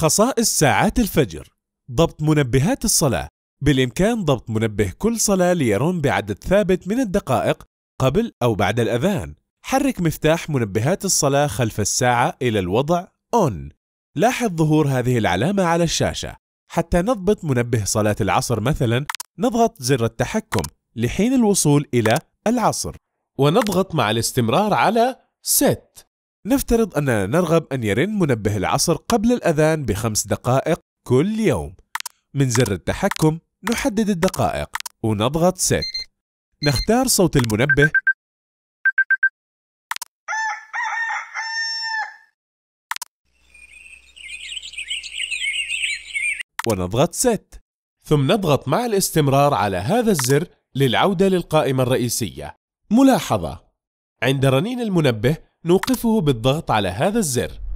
خصائص ساعات الفجر ضبط منبهات الصلاة بالإمكان ضبط منبه كل صلاة ليرن بعدد ثابت من الدقائق قبل أو بعد الأذان حرك مفتاح منبهات الصلاة خلف الساعة إلى الوضع ON لاحظ ظهور هذه العلامة على الشاشة حتى نضبط منبه صلاة العصر مثلا نضغط زر التحكم لحين الوصول إلى العصر ونضغط مع الاستمرار على SET نفترض أننا نرغب أن يرن منبه العصر قبل الأذان بخمس دقائق كل يوم من زر التحكم نحدد الدقائق ونضغط ست نختار صوت المنبه ونضغط ست ثم نضغط مع الاستمرار على هذا الزر للعودة للقائمة الرئيسية ملاحظة عند رنين المنبه نوقفه بالضغط على هذا الزر